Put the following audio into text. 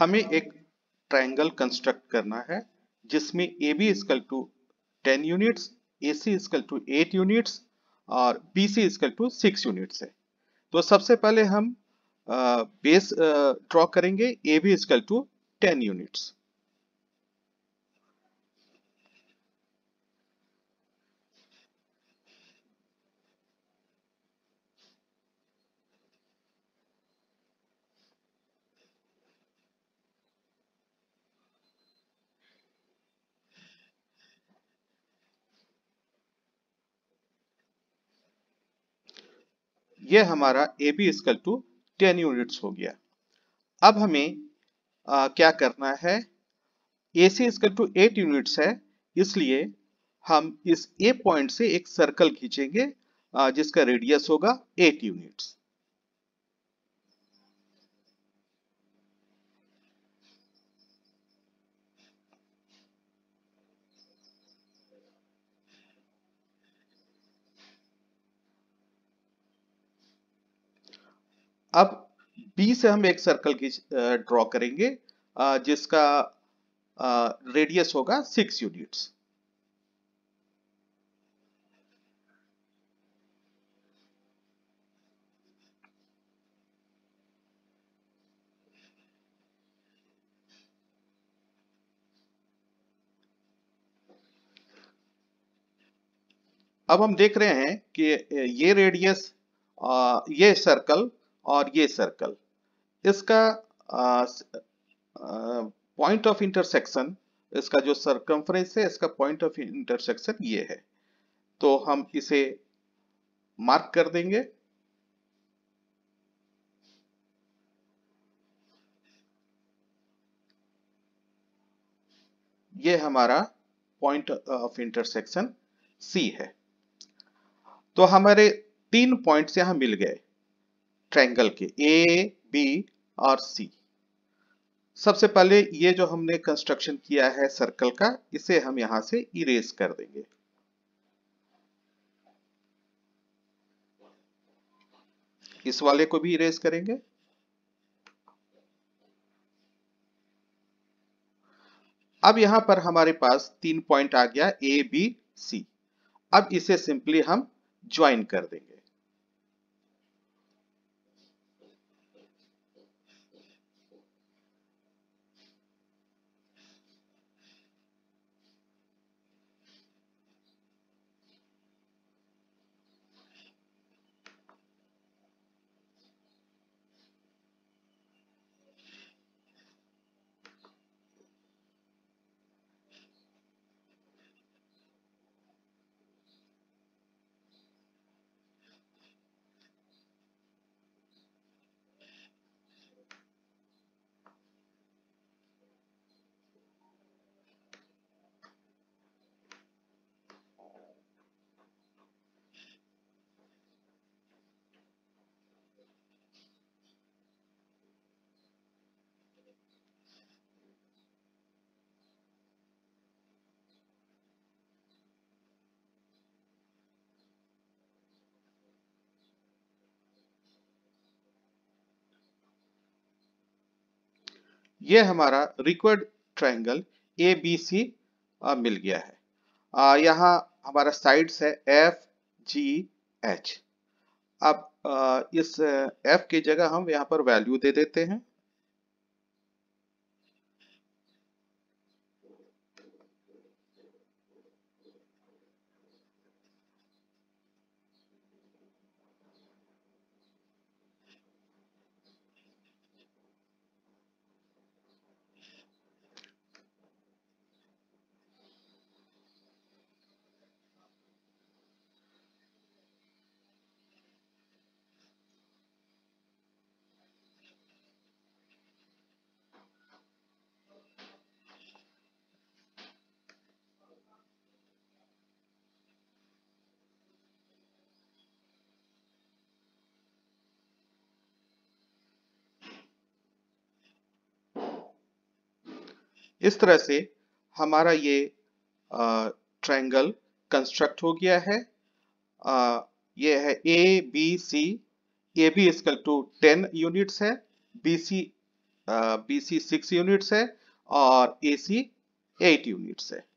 हमें एक triangle construct करना है जिसमें A B equal to ten units A C equal to eight units और B C equal to six units है तो सबसे पहले हम बेस ड्रॉ करेंगे A B equal to ten units ये हमारा A B equal to ten units हो गया अब हमें आ, क्या करना है A C equal to eight units है इसलिए हम इस ए पॉइंट से एक सर्कल खींचेंगे जिसका रेडियस होगा एट यूनिट्स अब बी से हम एक सर्कल की ड्रॉ करेंगे जिसका रेडियस होगा सिक्स यूनिट्स अब हम देख रहे हैं कि ये रेडियस ये सर्कल और ये सर्कल इसका पॉइंट ऑफ इंटरसेक्शन इसका जो सर्कम्फ्रेंस है इसका पॉइंट ऑफ इंटरसेक्शन ये है तो हम इसे मार्क कर देंगे ये हमारा पॉइंट ऑफ इंटरसेक्शन सी है तो हमारे तीन पॉइंट्स यहां मिल गए ट्रायंगल के ए बी और सी सबसे पहले ये जो हमने कंस्ट्रक्शन किया है सर्कल का इसे हम यहां से इरेज कर देंगे इस वाले को भी इरेज करेंगे अब यहां पर हमारे पास तीन पॉइंट आ गया ए बी सी अब इसे सिंपली हम ज्वाइन कर देंगे ये हमारा required triangle A B C मिल गया है आ, यहाँ हमारा साइड्स है एफ जी एच अब आ, इस एफ की जगह हम यहाँ पर वैल्यू दे देते हैं इस तरह से हमारा ये ट्रायंगल कंस्ट्रक्ट हो गया है आ, ये है A B C A B equal to ten units है B C B C six units है और ए सी एट यूनिट्स है